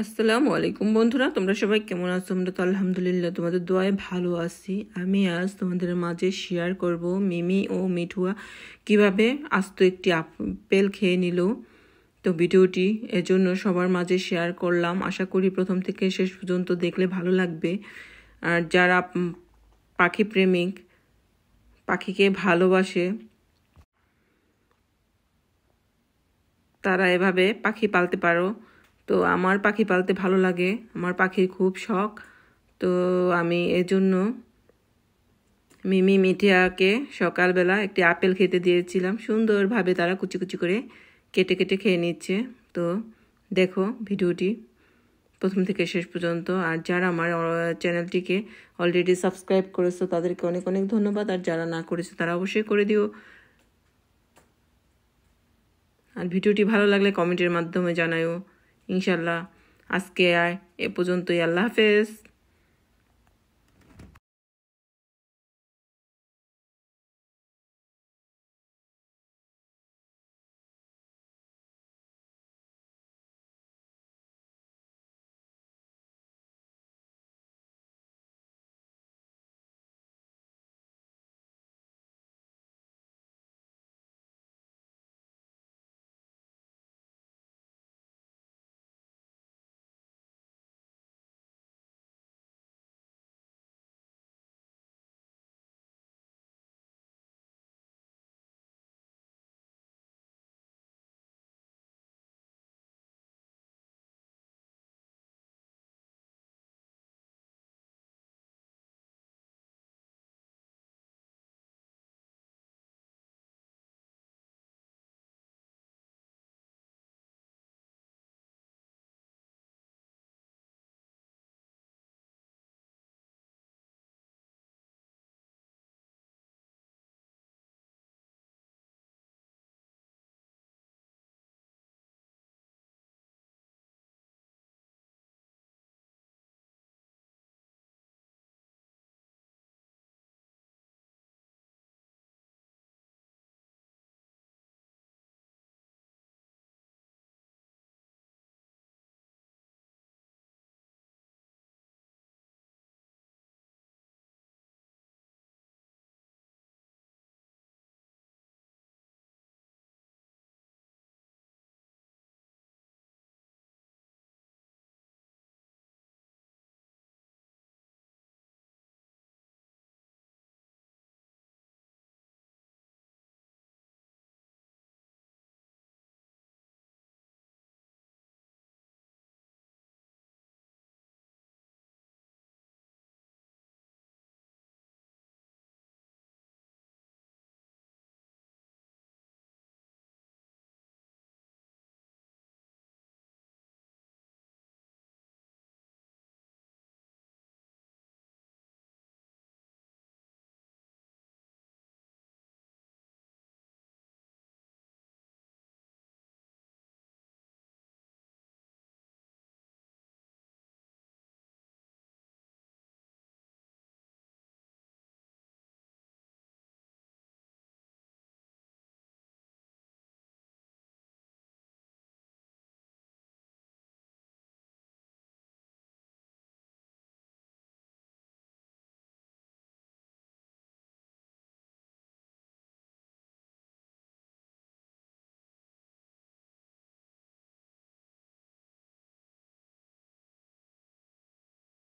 আসসালামু আলাইকুম বন্ধুরা তোমরা সবাই কেমন আছো আমরা তো আলহামদুলিল্লাহ তোমাদের দোয়ায় ভালো আছি আমি আজ তোমাদের মাঝে শেয়ার করব মিমি ও মিঠুয়া কিভাবে আস্ত একটি আপেল খেয়ে নিল তো ভিডিওটি এজন্য সবার মাঝে শেয়ার করলাম আশা করি প্রথম থেকে শেষ পর্যন্ত দেখলে ভালো লাগবে আর যারা পাখি প্রেমিক পাখিকে ভালোবাসে তারা এভাবে পাখি পালতে পারো তো আমার পাখি পালতে ভালো লাগে আমার পাখির খুব শখ তো আমি এর জন্য মিমি মিঠিয়াকে সকালবেলা একটি আপেল খেতে দিয়েছিলাম সুন্দরভাবে তারা কুচি কুচি করে কেটে কেটে খেয়ে নিচ্ছে তো দেখো ভিডিওটি প্রথম থেকে শেষ পর্যন্ত আর যারা আমার চ্যানেলটিকে অলরেডি সাবস্ক্রাইব করেছো তাদেরকে অনেক অনেক ধন্যবাদ আর যারা না করেছো তারা অবশ্যই করে দিও আর ভিডিওটি ভালো লাগলে কমেন্টের মাধ্যমে জানায়ও ইনশাল্লাহ আজকে এ পর্যন্তই আল্লাহ হাফেজ